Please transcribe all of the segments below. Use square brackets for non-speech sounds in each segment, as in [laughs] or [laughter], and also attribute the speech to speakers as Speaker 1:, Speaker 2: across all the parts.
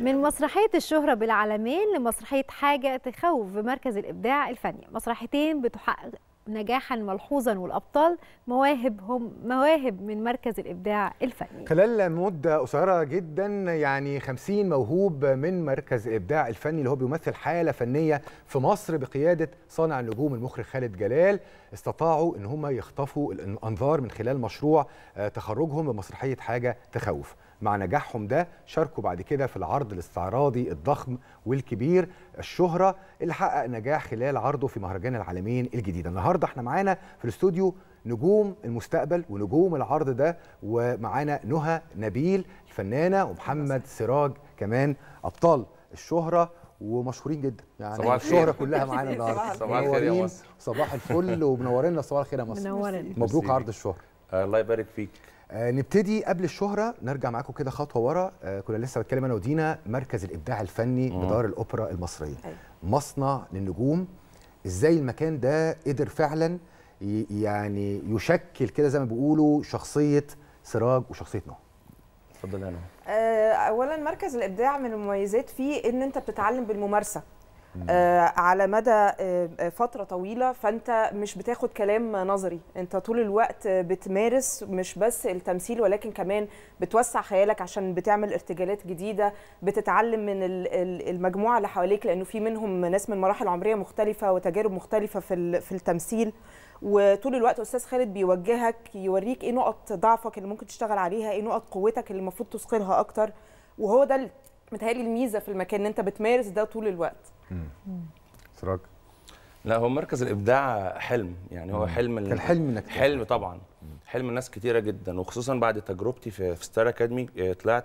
Speaker 1: من مسرحية الشهرة بالعالمين لمسرحية حاجة تخوف بمركز الإبداع الفني مسرحيتين بتحقق نجاحا ملحوظا والابطال مواهب هم مواهب من مركز الابداع الفني
Speaker 2: خلال مده قصيره جدا يعني 50 موهوب من مركز الابداع الفني اللي هو بيمثل حاله فنيه في مصر بقياده صانع النجوم المخرج خالد جلال استطاعوا ان هم يخطفوا الانظار من خلال مشروع آه، تخرجهم بمسرحيه حاجه تخوف مع نجاحهم ده شاركوا بعد كده في العرض الاستعراضي الضخم والكبير الشهرة اللي حقق نجاح خلال عرضه في مهرجان العالمين الجديد النهاردة احنا معانا في الاستوديو نجوم المستقبل ونجوم العرض ده ومعانا نهى نبيل الفنانة ومحمد سراج كمان أبطال الشهرة ومشهورين جدا يعني صباح الشهره كلها معانا النهارده صباح الخير يا مصر صباح الفل ومنورنا صباح الخير يا مصر مبروك عرض الشهره آه، الله يبارك فيك آه، نبتدي قبل الشهره نرجع معاكم كده خطوه ورا آه، كنا لسه بتكلم انا ودينا مركز الابداع الفني مم. بدار الاوبرا المصريه أي. أيوة. مصنع للنجوم ازاي المكان ده قدر فعلا يعني يشكل كده زي ما بيقولوا شخصيه سراج وشخصيه نهى اتفضل يا
Speaker 3: آه، اولا مركز الابداع من المميزات فيه ان انت بتتعلم بالممارسه آه، على مدى آه، آه، فتره طويله فانت مش بتاخد كلام نظري انت طول الوقت بتمارس مش بس التمثيل ولكن كمان بتوسع خيالك عشان بتعمل ارتجالات جديده بتتعلم من المجموعه اللي حواليك لانه في منهم ناس من مراحل عمريه مختلفه وتجارب مختلفه في في التمثيل وطول الوقت استاذ خالد بيوجهك يوريك ايه نقط ضعفك اللي ممكن تشتغل عليها ايه نقط قوتك اللي المفروض تثقلها اكتر وهو ده متهيألي الميزه في المكان ان انت بتمارس ده طول الوقت
Speaker 4: سراج لا هو مركز الابداع حلم يعني هو حلم كان حلم انك حلم طبعا حلم ناس كتيره جدا وخصوصا بعد تجربتي في, ستار اكاديمي آه، طلعت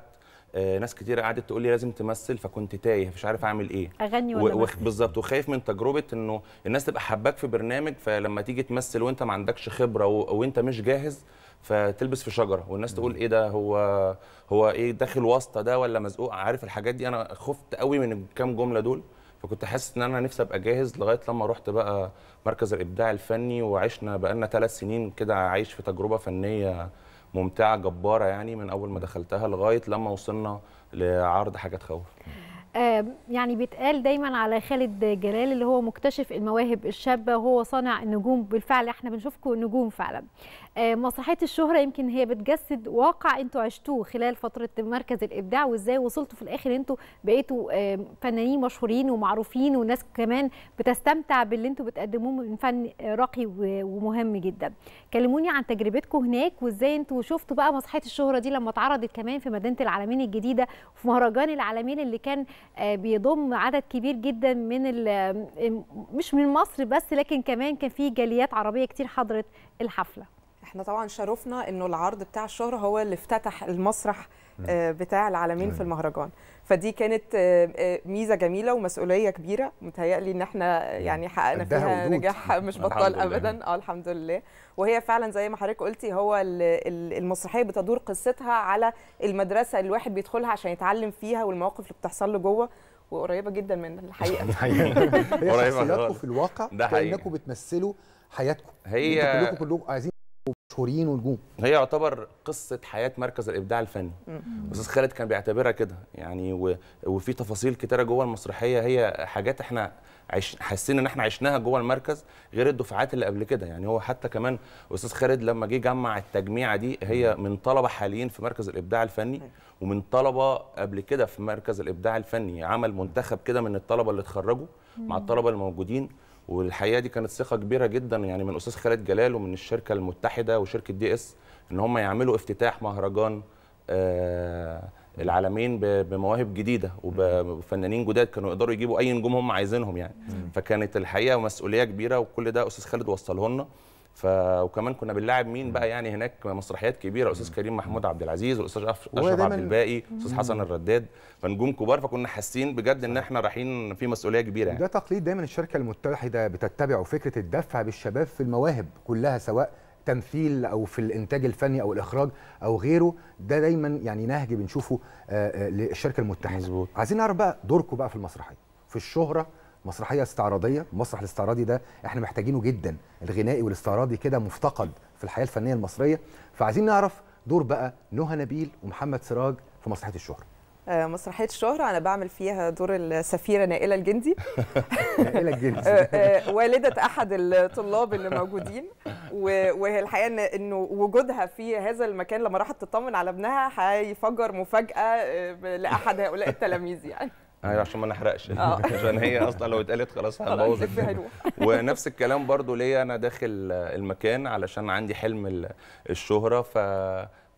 Speaker 4: آه، ناس كتير قعدت تقول لي لازم تمثل فكنت تايه مش عارف اعمل ايه
Speaker 1: اغني ولا و...
Speaker 4: بالظبط وخايف من تجربه انه الناس تبقى حباك في برنامج فلما تيجي تمثل وانت ما عندكش خبره و... وانت مش جاهز فتلبس في شجره والناس تقول ايه ده هو هو ايه داخل واسطه ده ولا مزقوق عارف الحاجات دي انا خفت قوي من الكام جمله دول فكنت حاسس ان انا نفسي ابقى جاهز لغايه لما رحت بقى مركز الابداع الفني وعشنا بقالنا ثلاث سنين كده عايش في تجربه فنيه ممتعه جباره يعني من اول ما دخلتها لغايه لما وصلنا لعرض حاجه تخوف
Speaker 1: يعني بيتقال دايما على خالد جلال اللي هو مكتشف المواهب الشابه وهو صانع النجوم بالفعل احنا بنشوفكم نجوم فعلا مسرحيه آه، الشهره يمكن هي بتجسد واقع انتوا عشتوه خلال فتره مركز الابداع وازاي وصلتوا في الاخر انتوا بقيتوا آه، فنانين مشهورين ومعروفين وناس كمان بتستمتع باللي انتوا بتقدموه من فن راقي ومهم جدا كلموني عن تجربتكم هناك وازاي انتوا شفتوا بقى مسرحيه الشهره دي لما اتعرضت كمان في مدينه العالمين الجديده وفي مهرجان العالمين اللي كان آه، بيضم عدد كبير جدا من مش من مصر بس لكن كمان كان في جاليات عربيه كتير حضرت الحفله
Speaker 3: احنا طبعا شرفنا انه العرض بتاع الشهر هو اللي افتتح المسرح آه، بتاع العالمين في المهرجان فدي كانت آه، آه، ميزه جميله ومسؤوليه كبيره متهيألي ان احنا يعني حققنا فيها نجاح [laughs] مش بطال ابدا اه الحمد لله وهي فعلا زي ما حضرتك قلتي هو المسرحيه بتدور قصتها على المدرسه اللي الواحد بيدخلها عشان يتعلم فيها والمواقف اللي بتحصل له جوه وقريبه جدا من الحقيقه [laughs] [laughs] قريبه
Speaker 2: شخصياتكم في الواقع كانكم بتمثلوا حياتكم هي كلكم كلكم عايزين مشهورين ونجوم هي
Speaker 4: يعتبر قصه حياه مركز الابداع الفني استاذ خالد كان بيعتبرها كده يعني و... وفي تفاصيل كتيره جوه المسرحيه هي حاجات احنا عش... حاسين ان احنا عشناها جوه المركز غير الدفعات اللي قبل كده يعني هو حتى كمان استاذ خالد لما جه جمع التجميعه دي هي من طلبه حاليين في مركز الابداع الفني ومن طلبه قبل كده في مركز الابداع الفني عمل منتخب كده من الطلبه اللي اتخرجوا مع الطلبه الموجودين والحقيقه دي كانت ثقه كبيره جدا يعني من استاذ خالد جلال ومن الشركه المتحده وشركه دي اس ان هم يعملوا افتتاح مهرجان آه، العالمين بمواهب جديده وبفنانين جداد كانوا يقدروا يجيبوا اي نجوم هم عايزينهم يعني فكانت الحقيقه مسؤوليه كبيره وكل ده استاذ خالد وصله لنا ف وكمان كنا بنلاعب مين بقى يعني هناك مسرحيات كبيره الاستاذ كريم محمود عبد العزيز والاستاذ اشرف عبد الباقي الاستاذ حسن الرداد فنجوم كبار فكنا حاسين بجد ان احنا رايحين في مسؤوليه كبيره يعني.
Speaker 2: ده تقليد دايما الشركه المتحده بتتبعه فكره الدفع بالشباب في المواهب كلها سواء تمثيل او في الانتاج الفني او الاخراج او غيره ده دايما يعني نهج بنشوفه آه، آه، للشركه المتحده مزبوط. عايزين نعرف بقى دوركم بقى في المسرحيه في الشهره مسرحيه استعراضيه المسرح الاستعراضي ده احنا محتاجينه جدا الغنائي والاستعراضي كده مفتقد في الحياه الفنيه المصريه فعايزين نعرف دور بقى نهى نبيل ومحمد سراج في مسرحيه الشهره
Speaker 3: آه، مسرحيه الشهره انا بعمل فيها دور السفيره نائله الجندي
Speaker 2: [laughs] نائله الجندي [laughs] آه، آه،
Speaker 3: والده احد الطلاب اللي موجودين وهي الحقيقه انه وجودها في هذا المكان لما راحت تطمن على ابنها هيفجر مفاجاه لاحد هؤلاء التلاميذ يعني
Speaker 4: عشان ما نحرقش آه. [laughs] عشان هي اصلا لو اتقالت خلاص هنبوظ [laughs] ونفس الكلام برضو ليا انا داخل المكان علشان عندي حلم الشهره ف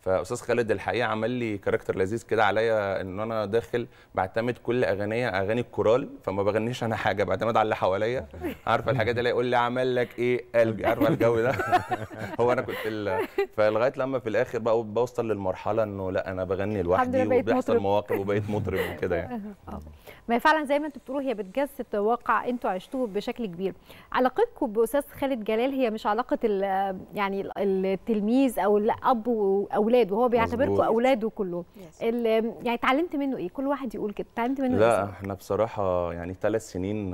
Speaker 4: فاستاذ خالد الحقيقه عمل لي كاركتر لذيذ كده عليا ان انا داخل بعتمد كل اغانيه اغاني الكورال فما بغنيش انا حاجه بعتمد على اللي حواليا عارفه الحاجات دي يقول لي عمل لك ايه قلبي عارفه الجو ده [laughs] هو انا كنت ال... فلغايه لما في الاخر بقى بوصل للمرحله انه لا انا بغني لوحدي وبيحصل مواقف وبقيت مطرب وكده يعني
Speaker 1: [laughs] آه. ما هي فعلا زي ما انتوا بتقولوا هي بتجسد واقع انتوا عشتوه بشكل كبير علاقتكم باستاذ خالد جلال هي مش علاقه يعني التلميذ او الاب واولاده هو بيعتبركم اولاده كله يعني اتعلمت منه ايه كل واحد يقول كده اتعلمت منه إيه لا ايه
Speaker 4: احنا بصراحه يعني ثلاث سنين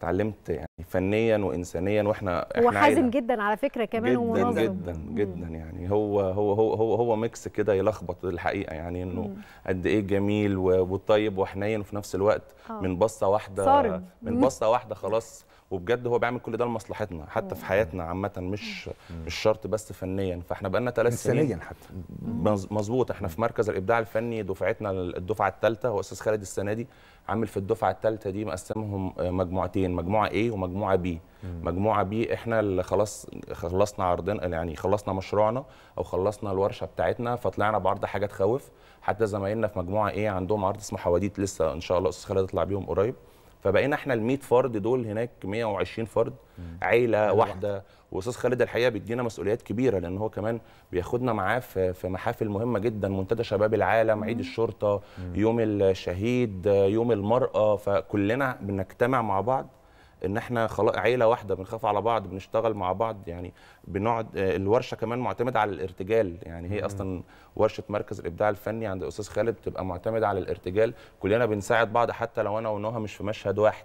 Speaker 4: اتعلمت يعني فنيا وانسانيا واحنا هو احنا حازم
Speaker 1: جدا على فكره كمان جداً ومنظم جدا
Speaker 4: جدا مم. يعني هو هو هو هو, هو ميكس كده يلخبط الحقيقه يعني انه قد ايه جميل وطيب وحنين وفي نفس الوقت آه. من بصه واحده صارم. من بصه واحده خلاص وبجد هو بيعمل كل ده لمصلحتنا حتى في حياتنا عامه مش مش شرط بس فنيا فاحنا بقالنا ثلاث سنين حتى مظبوط احنا في مركز الابداع الفني دفعتنا الدفعه الثالثه هو استاذ خالد السنه دي عامل في الدفعه الثالثه دي مقسمهم آه، مجموعتين مجموعه A ومجموعه B مجموعه B احنا اللي خلاص خلصنا عرضنا يعني خلصنا مشروعنا او خلصنا الورشه بتاعتنا فطلعنا بعرض حاجه تخوف حتى زمايلنا في مجموعه A عندهم عرض اسمه حواديت لسه ان شاء الله استاذ خالد يطلع بيهم قريب فبقينا احنا ال 100 فرد دول هناك 120 فرد عيله واحده واستاذ خالد الحقيقه بيدينا مسؤوليات كبيره لان هو كمان بياخدنا معاه في في محافل مهمه جدا منتدى شباب العالم عيد الشرطه يوم الشهيد يوم المراه فكلنا بنجتمع مع بعض ان احنا خلاص عيله واحده بنخاف على بعض بنشتغل مع بعض يعني بنقعد آه، الورشه كمان معتمده على الارتجال يعني هي اصلا ورشه مركز الابداع الفني عند الاستاذ خالد بتبقى معتمده على الارتجال كلنا بنساعد بعض حتى لو انا ونوها مش في مشهد واحد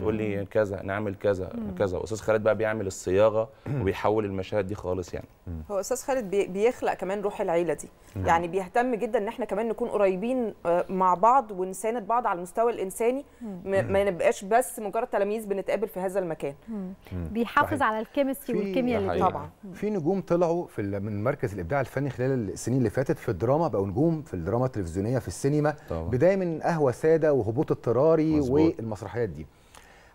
Speaker 4: تقول لي كذا نعمل كذا كذا واستاذ خالد بقى بيعمل الصياغه وبيحول المشاهد دي خالص يعني
Speaker 3: هو استاذ خالد بيخلق كمان روح العيله دي يعني بيهتم جدا ان احنا كمان نكون قريبين آه، مع بعض ونساند بعض على المستوى الانساني ما نبقاش بس مجرد تلاميذ بنتقابل في هذا المكان
Speaker 1: بيحافظ على الكيمستري والكيمياء اللي طبعا
Speaker 2: في نجوم طلعوا في من مركز الابداع الفني خلال السنين اللي فاتت في الدراما بقوا نجوم في الدراما التلفزيونيه في السينما بدايه من قهوه ساده وهبوط اضطراري والمسرحيات دي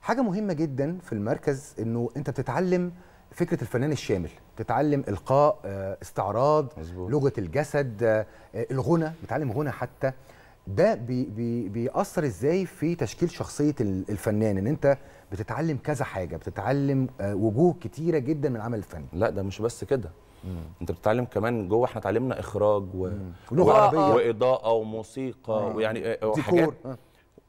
Speaker 2: حاجه مهمه جدا في المركز انه انت بتتعلم فكره الفنان الشامل بتتعلم القاء آه، استعراض مزبوط. لغه الجسد آه، الغنى بتتعلم غنى حتى ده بي بي بيأثر ازاي في تشكيل شخصيه الفنان ان انت بتتعلم كذا حاجه بتتعلم آه، وجوه كتيره جدا من العمل الفني لا ده مش بس كده
Speaker 4: مم. انت بتتعلم
Speaker 2: كمان جوه
Speaker 4: احنا اتعلمنا اخراج و... ولغه عربيه واضاءه وموسيقى مم. ويعني وحاجات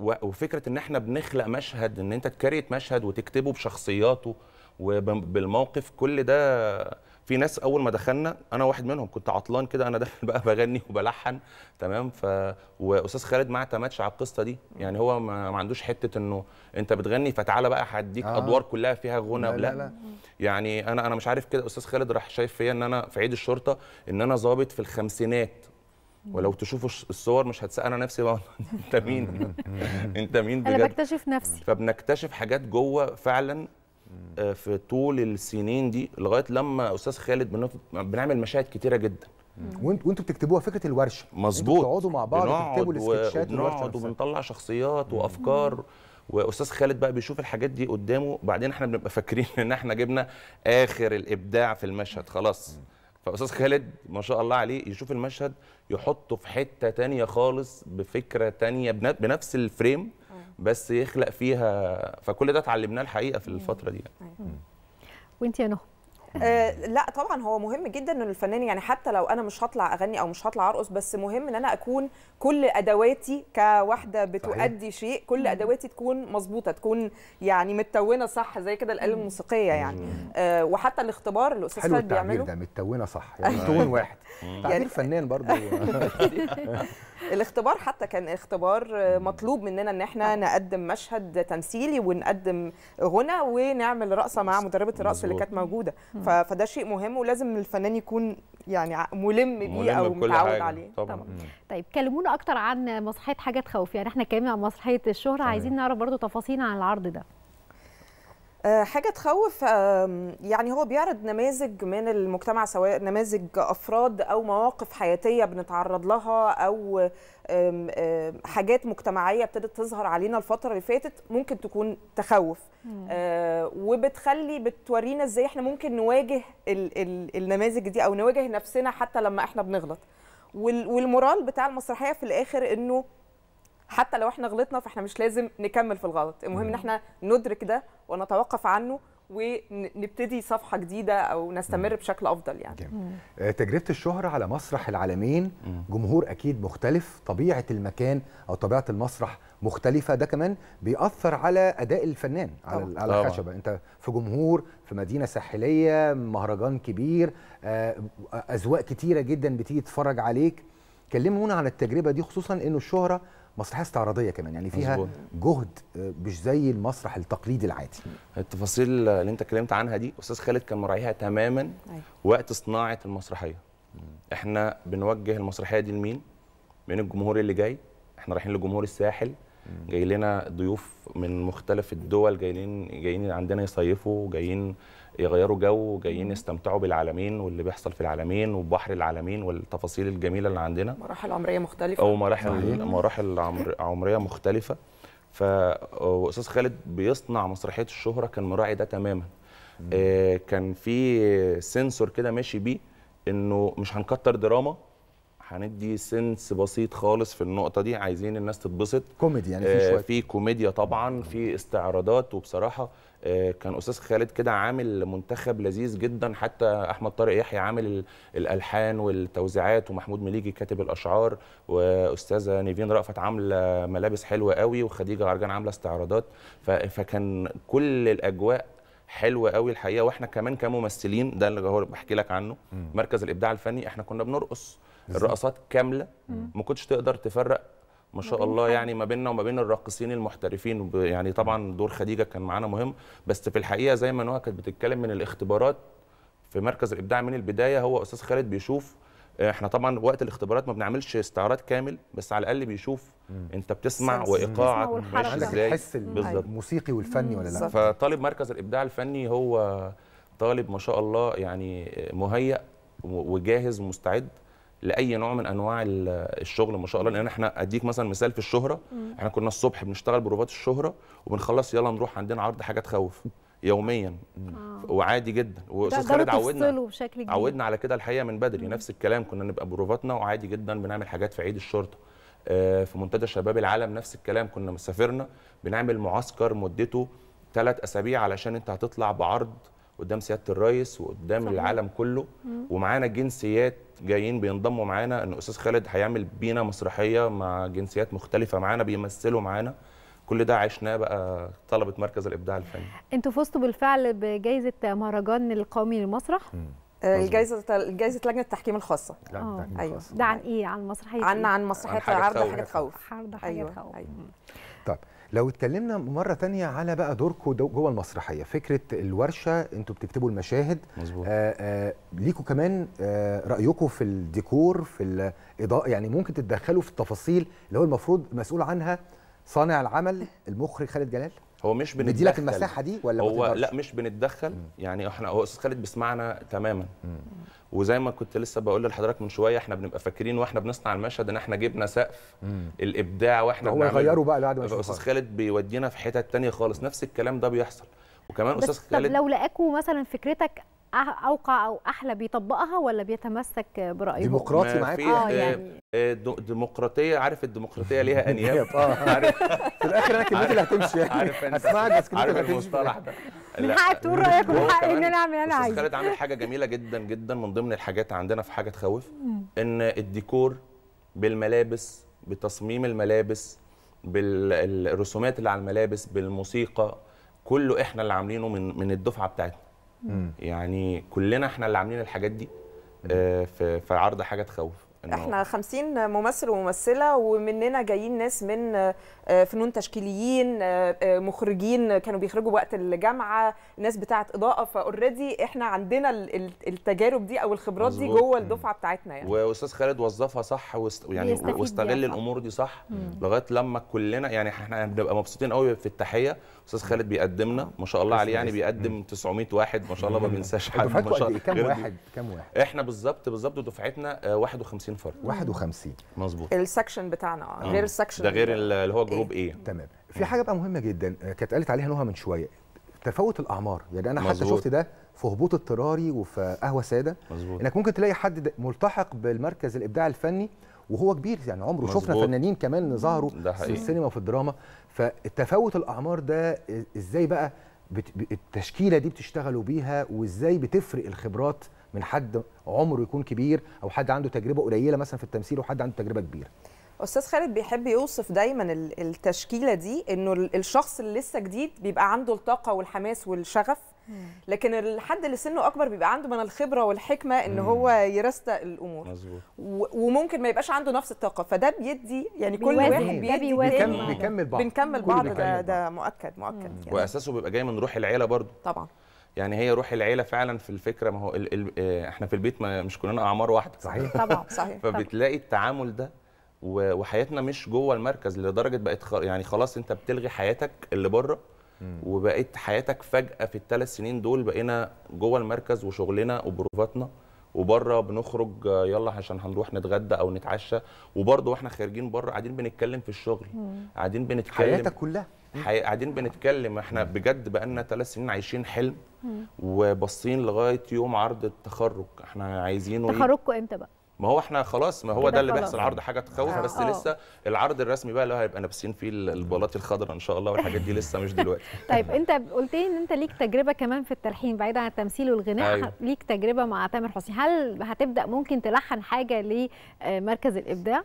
Speaker 4: وفكره ان احنا بنخلق مشهد ان انت تكريت مشهد وتكتبه بشخصياته وبالموقف كل ده في ناس اول ما دخلنا انا واحد منهم كنت عطلان كده انا داخل بقى بغني وبلحن تمام ف واستاذ خالد ما اعتمدش على القصه دي يعني هو ما, ما عندوش حته انه انت بتغني فتعالى بقى هديك آه. ادوار كلها فيها غنى لا, لا, لا يعني انا انا مش عارف كده استاذ خالد راح شايف فيا ان انا في عيد الشرطه ان انا ظابط في الخمسينات ولو تشوفوا الصور مش هتسأل انا نفسي بقى [laughs] انت مين [laughs] انت مين بجد انا
Speaker 1: بكتشف نفسي
Speaker 4: فبنكتشف حاجات جوه فعلا آه، في طول السنين دي لغايه لما استاذ خالد بنعمل مشاهد كتيره جدا
Speaker 2: وانتوا بتكتبوها فكره الورشه مظبوط بتقعدوا مع بعض تكتبوا السكتشات ونقعد وبنطلع
Speaker 4: شخصيات وافكار واستاذ خالد بقى بيشوف الحاجات دي قدامه بعدين احنا بنبقى فاكرين ان احنا جبنا اخر الابداع في المشهد خلاص فاستاذ خالد ما شاء الله عليه يشوف المشهد يحطه في حته تانية خالص بفكره تانية بنفس الفريم بس يخلق فيها فكل ده اتعلمناه الحقيقه في الفتره دي
Speaker 1: وانت يا نهى
Speaker 3: آه، لا طبعا هو مهم جدا ان الفنان يعني حتى لو انا مش هطلع اغني او مش هطلع ارقص بس مهم ان انا اكون كل ادواتي كواحده بتؤدي شيء كل ادواتي تكون مظبوطه تكون يعني متونه صح زي كده الاله الموسيقيه يعني آه وحتى الاختبار اللي الاستاذ فهد بيعمله ده
Speaker 2: متونه صح [laughs] يعني تون واحد يعني تعبير فنان برضه [laughs]
Speaker 3: الاختبار حتى كان اختبار مطلوب مننا ان احنا آه. نقدم مشهد تمثيلي ونقدم غنى ونعمل رقصه مع مدربه الرقص اللي كانت موجوده فده شيء مهم ولازم الفنان يكون يعني ملم
Speaker 1: بيه او متعود عليه طبعا, طبعا. طيب كلمونا اكتر عن مسرحيه حاجه تخوف يعني احنا اتكلمنا عن مسرحيه الشهره عايزين نعرف برضو تفاصيل عن العرض ده آه، حاجة
Speaker 3: تخوف يعني هو بيعرض نماذج من المجتمع سواء نماذج أفراد أو مواقف حياتية بنتعرض لها أو حاجات مجتمعية ابتدت تظهر علينا الفترة اللي فاتت ممكن تكون تخوف آه، وبتخلي بتورينا ازاي احنا ممكن نواجه النماذج دي أو نواجه نفسنا حتى لما احنا بنغلط والمورال بتاع المسرحية في الآخر إنه حتى لو احنا غلطنا فاحنا مش لازم نكمل في الغلط المهم ان احنا ندرك ده ونتوقف عنه ونبتدي صفحه جديده او نستمر مم. بشكل افضل يعني جميل.
Speaker 2: آه، تجربه الشهره على مسرح العالمين مم. جمهور اكيد مختلف طبيعه المكان او طبيعه المسرح مختلفه ده كمان بيأثر على اداء الفنان على طبعا. على الخشبه انت في جمهور في مدينه ساحليه مهرجان كبير آه، اذواق كتيره جدا بتيجي تتفرج عليك كلمونا عن التجربه دي خصوصا انه الشهره مسرحيه استعراضيه كمان يعني فيها مزبوط. جهد آه، مش زي المسرح التقليدي العادي
Speaker 4: التفاصيل اللي انت اتكلمت عنها دي استاذ خالد كان مراعيها تماما أي. أيوة. وقت صناعه المسرحيه احنا بنوجه المسرحيه دي لمين من الجمهور اللي جاي احنا رايحين لجمهور الساحل جاي لنا ضيوف من مختلف الدول جايين جايين عندنا يصيفوا جايين يغيروا جو جايين يستمتعوا بالعالمين واللي بيحصل في العالمين وبحر العالمين والتفاصيل الجميله اللي عندنا مراحل
Speaker 3: عمريه مختلفه او مراحل
Speaker 4: مراحل عمريه مختلفه فاستاذ خالد بيصنع مسرحيه الشهره كان مراعي ده تماما آه، كان في سنسور كده ماشي بيه انه مش هنكتر دراما هندي سنس بسيط خالص في النقطه دي عايزين الناس تتبسط كوميدي يعني في آه، شويه في كوميديا طبعا في استعراضات وبصراحه آه، كان استاذ خالد كده عامل منتخب لذيذ جدا حتى احمد طارق يحيى عامل الالحان والتوزيعات ومحمود مليجي كاتب الاشعار واستاذه نيفين رأفت عامله ملابس حلوه قوي وخديجه عرجان عامله استعراضات فكان كل الاجواء حلوه قوي الحقيقه واحنا كمان كممثلين ده اللي هو بحكي لك عنه مركز الابداع الفني احنا كنا بنرقص الرقصات كامله ما كنتش تقدر تفرق ما شاء الله يعني ما بيننا وما بين الراقصين المحترفين يعني طبعا دور خديجه كان معانا مهم بس في الحقيقه زي ما نوها كانت بتتكلم من الاختبارات في مركز الابداع من البدايه هو استاذ خالد بيشوف آه، احنا طبعا وقت الاختبارات ما بنعملش استعراض كامل بس على الاقل بيشوف مم. انت بتسمع وايقاعك ماشي ازاي بتحس الموسيقي
Speaker 2: والفني ولا لا فطالب
Speaker 4: مركز الابداع الفني هو طالب ما شاء الله يعني مهيأ وجاهز ومستعد لاي نوع من انواع الشغل ما شاء الله لان احنا اديك مثلا مثال في الشهره مم. احنا كنا الصبح بنشتغل بروفات الشهره وبنخلص يلا نروح عندنا عرض حاجه تخوف يوميا آه. وعادي جدا واستاذ خالد عودنا بشكل عودنا على كده الحقيقه من بدري مم. نفس الكلام كنا نبقى بروفاتنا وعادي جدا بنعمل حاجات في عيد الشرطه آه في منتدى شباب العالم نفس الكلام كنا مسافرنا بنعمل معسكر مدته ثلاث اسابيع علشان انت هتطلع بعرض قدام سياده الرئيس وقدام صحيح. العالم كله ومعانا جنسيات جايين بينضموا معانا ان استاذ خالد هيعمل بينا مسرحيه مع جنسيات مختلفه معانا بيمثلوا معانا كل ده عشناه بقى طلبه مركز الابداع الفني
Speaker 1: انتوا فزتوا بالفعل بجائزه مهرجان القومي للمسرح آه، الجائزه الجائزه جائزه لجنه التحكيم آه، الخاصه ايوه ده عن ايه عن مسرحيه عن إيه؟ عن مسرحيه عرض حاجه تخوف عرض حاجه أيوة، تخوف أيوة. أيوة.
Speaker 2: طيب لو اتكلمنا مره تانية على بقى دوركم جوه المسرحيه فكره الورشه انتوا بتكتبوا المشاهد آه، آه، ليكم كمان آه، رايكم في الديكور في الاضاءه يعني ممكن تتدخلوا في التفاصيل اللي هو المفروض مسؤول عنها صانع العمل المخرج خالد جلال هو مش بندي نديلك لك المساحه دي ولا هو لا
Speaker 4: مش بنتدخل يعني احنا هو استاذ خالد بيسمعنا تماما وزي ما كنت لسه بقول لحضرتك من شويه احنا بنبقى فاكرين واحنا بنصنع المشهد ان احنا جبنا سقف الابداع واحنا هو غيره بقى بعد ما استاذ خالد بيودينا في حتت ثانيه خالص نفس الكلام ده بيحصل وكمان استاذ خالد لو
Speaker 1: لقاكوا مثلا فكرتك أه- اوقع او احلى بيطبقها ولا بيتمسك برايه ديمقراطي معاك آه،, اه يعني
Speaker 4: آه، ديمقراطيه عارف الديمقراطيه ليها انياب [laughs] اه عارف في
Speaker 2: الاخر انا كلمتي اللي هتمشي يعني [laughs] انا بس كلمتي اللي هتمشي
Speaker 4: من حقك تقول رايك ومن حقي ان انا اعمل انا عايز خالد عامل حاجه جميله جدا جدا من ضمن الحاجات عندنا في حاجه تخوف ان الديكور بالملابس بتصميم الملابس بالرسومات اللي على الملابس بالموسيقى كله احنا اللي عاملينه من من الدفعه بتاعتنا يعني كلنا احنا اللي عاملين الحاجات دي آه، في عرض حاجه تخوف احنا
Speaker 3: 50 ممثل وممثله ومننا جايين ناس من آه، فنون تشكيليين آه، آه، مخرجين كانوا بيخرجوا وقت الجامعه ناس بتاعه اضاءه فاوريدي احنا عندنا التجارب دي او الخبرات مزبوط. دي جوه الدفعه بتاعتنا يعني
Speaker 4: واستاذ خالد وظفها صح وست... يعني واستغل الامور دي صح مم. لغايه لما كلنا يعني احنا بنبقى مبسوطين قوي في التحيه استاذ خالد بيقدمنا ما شاء الله عليه يعني بيقدم 900 واحد ما شاء الله ما بينساش [laughs] حد ما شاء الله كام واحد كام واحد احنا بالظبط بالظبط دفعتنا
Speaker 2: 51 51 فرد 51 مظبوط
Speaker 3: السكشن بتاعنا آه. غير السكشن ده غير
Speaker 4: اللي هو جروب
Speaker 2: إيه. ايه تمام في حاجه بقى مهمه جدا آه، كانت قالت عليها نهى من شويه تفاوت الاعمار يعني انا مزبوط. حتى شفت ده في هبوط اضطراري وفي قهوه ساده مزبوط. انك ممكن تلاقي حد ملتحق بالمركز الابداع الفني وهو كبير يعني عمره مزبوط. شفنا فنانين كمان ظهروا في السينما وفي الدراما فتفاوت الاعمار ده آه، ازاي بقى التشكيله دي بتشتغلوا بيها وازاي بتفرق الخبرات من حد عمره يكون كبير او حد عنده تجربه قليله مثلا في التمثيل وحد عنده تجربه كبيره
Speaker 3: استاذ خالد بيحب يوصف دايما التشكيله دي انه الشخص اللي لسه جديد بيبقى عنده الطاقه والحماس والشغف لكن الحد اللي سنه اكبر بيبقى عنده من الخبره والحكمه ان هو يرست الامور مظبوط وممكن ما يبقاش عنده نفس الطاقه فده بيدي يعني كل واحد بيدي بيكمل, بيكمل بعض بنكمل بعض ده, ده مؤكد مؤكد يعني. واساسه
Speaker 4: بيبقى جاي من روح العيله برضه طبعا يعني هي روح العيله فعلا في الفكره ما هو الـ الـ آه، احنا في البيت ما مش كلنا اعمار واحده صحيح [laughs] طبعا
Speaker 3: صحيح فبتلاقي
Speaker 4: التعامل ده وحياتنا مش جوه المركز لدرجه بقت يعني خلاص انت بتلغي حياتك اللي بره وبقيت حياتك فجاه في الثلاث سنين دول بقينا جوه المركز وشغلنا وبروفاتنا وبره بنخرج يلا عشان هنروح نتغدى او نتعشى وبرضه واحنا خارجين بره قاعدين بنتكلم في الشغل قاعدين بنتكلم حياتك كلها قاعدين بنتكلم احنا بجد بقالنا ثلاث سنين عايشين حلم وباصين لغايه يوم عرض التخرج احنا عايزينه
Speaker 1: تخرجكم امتى بقى؟
Speaker 4: ما هو احنا خلاص ما هو ده اللي بيحصل عرض حاجه تخوف آه. بس أوه. لسه العرض الرسمي بقى اللي هيبقى نابسين فيه البلاط الخضراء ان شاء الله والحاجات دي لسه مش دلوقتي
Speaker 1: [laughs] طيب انت قلت لي ان انت ليك تجربه كمان في التلحين بعيد عن التمثيل والغناء أيوه. ليك تجربه مع تامر حسني هل هتبدا ممكن تلحن حاجه لمركز آه، الابداع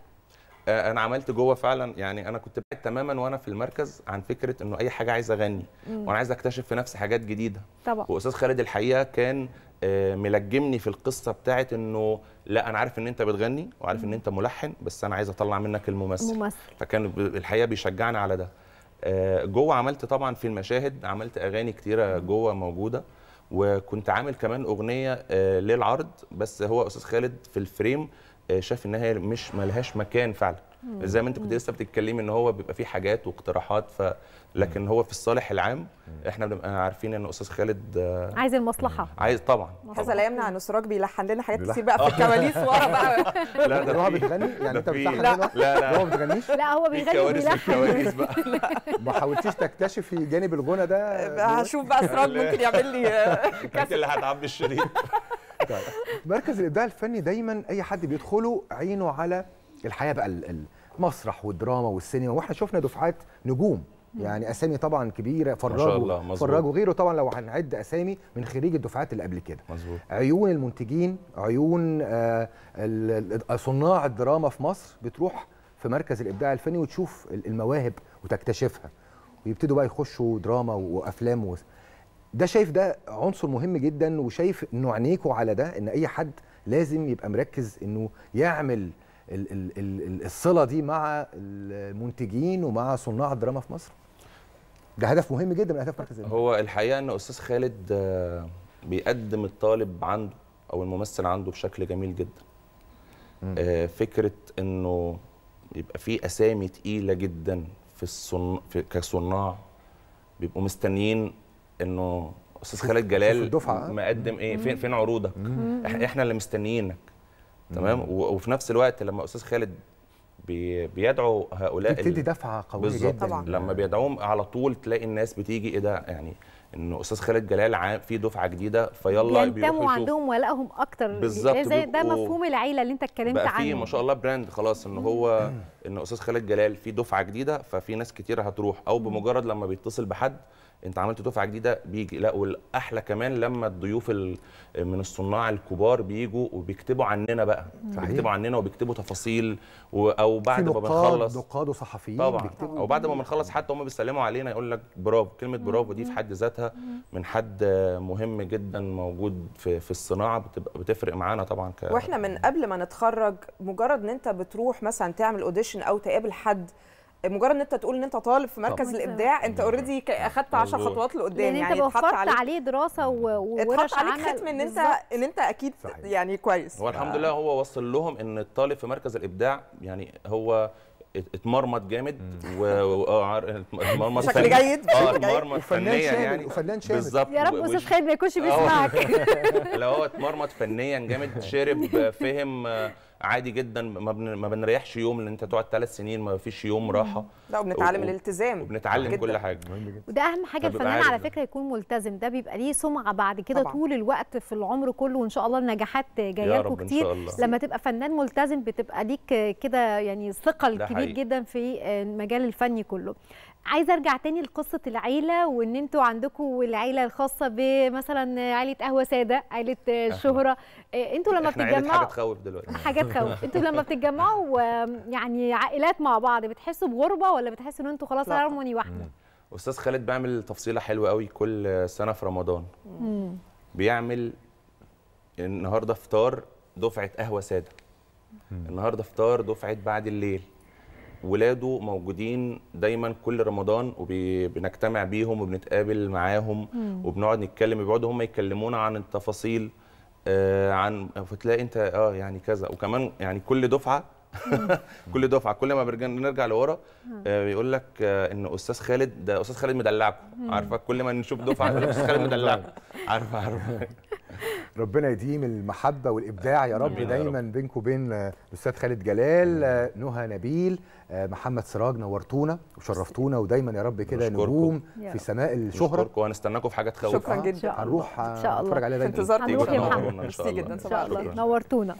Speaker 4: آه، انا عملت جوه فعلا يعني انا كنت بعيد تماما وانا في المركز عن فكره انه اي حاجه عايز اغني وانا عايز اكتشف في نفسي حاجات جديده طبعا واستاذ خالد الحقيقه كان آه، ملجمني في القصه بتاعه انه لا انا عارف ان انت بتغني وعارف ان انت ملحن بس انا عايز اطلع منك الممثل ممثل. فكان الحقيقه بيشجعني على ده آه، جوه عملت طبعا في المشاهد عملت اغاني كتيره جوه موجوده وكنت عامل كمان اغنيه آه، للعرض بس هو استاذ خالد في الفريم شاف ان هي مش ملهاش مكان فعلا زي ما انت كنت لسه بتتكلمي ان هو بيبقى فيه حاجات واقتراحات ف لكن هو في الصالح العام احنا بنبقى عارفين ان استاذ خالد آه،
Speaker 3: عايز المصلحه عايز طبعا حاسه لا يمنع ان سراج بيلحن لنا حاجات كتير بقى في الكواليس ورا بقى
Speaker 1: [laughs] [laughs] لا ده هو بتغني
Speaker 2: يعني
Speaker 4: انت
Speaker 1: بتلحن لا لا هو ما بتغنيش لا هو بيغني الكواليس بقى
Speaker 2: [laughs] ما حاولتيش تكتشفي جانب الغنى ده هشوف بقى سراج ممكن يعمل لي
Speaker 4: كاس آه، اللي هتعبي الشريط
Speaker 2: طيب. مركز الابداع الفني دايما اي حد بيدخله عينه على الحياه بقى المسرح والدراما والسينما واحنا شفنا دفعات نجوم يعني اسامي طبعا كبيره فرجوا فرجوا وغيره طبعا لو هنعد اسامي من خريج الدفعات اللي قبل كده مزبوط. عيون المنتجين عيون آه، صناع الدراما في مصر بتروح في مركز الابداع الفني وتشوف المواهب وتكتشفها ويبتدوا بقى يخشوا دراما وافلام و... ده شايف ده عنصر مهم جدا وشايف انه عينيكوا على ده ان اي حد لازم يبقى مركز انه يعمل الصله دي مع المنتجين ومع صناع الدراما في مصر ده هدف مهم جدا من اهداف مركز إيه؟
Speaker 4: هو الحقيقه ان استاذ خالد آه، بيقدم الطالب عنده او الممثل عنده بشكل جميل جدا آه فكره انه يبقى في اسامي تقيله جدا في الصن في كصناع بيبقوا مستنيين انه استاذ خالد جلال آه. مقدم ايه فين فين عروضك احنا اللي مستنيينك تمام وفي نفس الوقت لما استاذ خالد بي بيدعو هؤلاء بتدي
Speaker 2: دفعه قويه جدا طبعا.
Speaker 4: لما بيدعوهم على طول تلاقي الناس بتيجي ايه ده يعني ان استاذ خالد جلال عام في دفعه جديده فيلا بينتموا عندهم
Speaker 1: ولائهم اكتر بالظبط زي ده مفهوم العيله اللي انت اتكلمت عنه بقى في ما شاء الله
Speaker 4: براند خلاص ان هو ان استاذ خالد جلال في دفعه جديده ففي ناس كتير هتروح او بمجرد لما بيتصل بحد انت عملت دفعه جديده بيجي لا والاحلى كمان لما الضيوف من الصناع الكبار بيجوا وبيكتبوا عننا بقى بيكتبوا عننا وبيكتبوا تفاصيل او بعد ما بنخلص
Speaker 2: نقاد وصحفيين طبعا او بعد ما
Speaker 4: بنخلص حتى هم بيسلموا علينا يقول لك برافو كلمه برافو دي في حد ذاتها من حد مهم جدا موجود في في الصناعه بتبقى بتفرق معانا طبعا ك...
Speaker 3: واحنا من قبل ما نتخرج مجرد ان انت بتروح مثلا تعمل اوديشن او تقابل حد مجرد ان انت تقول ان انت طالب في مركز طبعا. الابداع انت اوريدي اخدت 10 خطوات لقدام يعني انت وفرت عليه, عليه
Speaker 1: دراسه وورش عليك ختم ان انت ان انت اكيد صحيح. يعني كويس هو الحمد لله
Speaker 4: هو وصل لهم ان الطالب في مركز الابداع يعني هو اتمرمط جامد و آه، اتمرمط شكل جيد اه اتمرمط فنيا يعني وفنان شامل بالظبط يا رب استاذ
Speaker 1: خالد ما يكونش آه. بيسمعك
Speaker 4: [laughs] لو هو اتمرمط فنيا جامد شرب [laughs] فهم آه، عادي جدا ما, بنريحش يوم ان انت تقعد ثلاث سنين ما فيش يوم راحه لا وبنتعلم و... الالتزام وبنتعلم جداً. كل حاجه
Speaker 1: وده اهم حاجه الفنان على فكره يكون ملتزم ده بيبقى ليه سمعه بعد كده طول الوقت في العمر كله وان شاء الله النجاحات جايه لكم كتير لما تبقى فنان ملتزم بتبقى ليك كده يعني ثقل كبير حقيقي. جدا في آه، المجال الفني كله عايزه ارجع تاني لقصه العيله وان انتوا عندكم العيله الخاصه بمثلا عيله قهوه ساده عيله الشهره آه، [laughs] انتوا لما بتتجمعوا حاجات
Speaker 4: تخوف دلوقتي حاجات تخوف انتوا لما
Speaker 1: بتتجمعوا يعني عائلات مع بعض بتحسوا بغربه ولا بتحسوا ان انتوا خلاص هارموني واحده
Speaker 4: استاذ خالد بيعمل تفصيله حلوه قوي كل سنه في رمضان مم. بيعمل النهارده فطار دفعه قهوه ساده مم. النهارده فطار دفعه بعد الليل ولاده موجودين دايما كل رمضان وبنجتمع بيهم وبنتقابل معاهم وبنقعد نتكلم بيقعدوا هم يكلمونا عن التفاصيل آه عن فتلاقي انت اه يعني كذا وكمان يعني كل دفعه [laughs] كل دفعه كل ما برجع نرجع لورا آه بيقول لك آه ان استاذ خالد ده استاذ خالد مدلعكم عارفه كل ما نشوف دفعه لك استاذ خالد مدلعكم [laughs] عارفه
Speaker 2: عارفه ربنا يديم المحبه والابداع يا رب دايما بينكم وبين الاستاذ خالد جلال آه، نهى نبيل آه، محمد سراج نورتونا وشرفتونا ودايما يا رب كده نجوم في سماء الشهره نشكركم
Speaker 4: وهنستناكم في حاجات تخوف
Speaker 2: شكرا آه، جدا هنروح نتفرج عليها دايما في انتظاركم ان شاء الله جدا
Speaker 1: نورتونا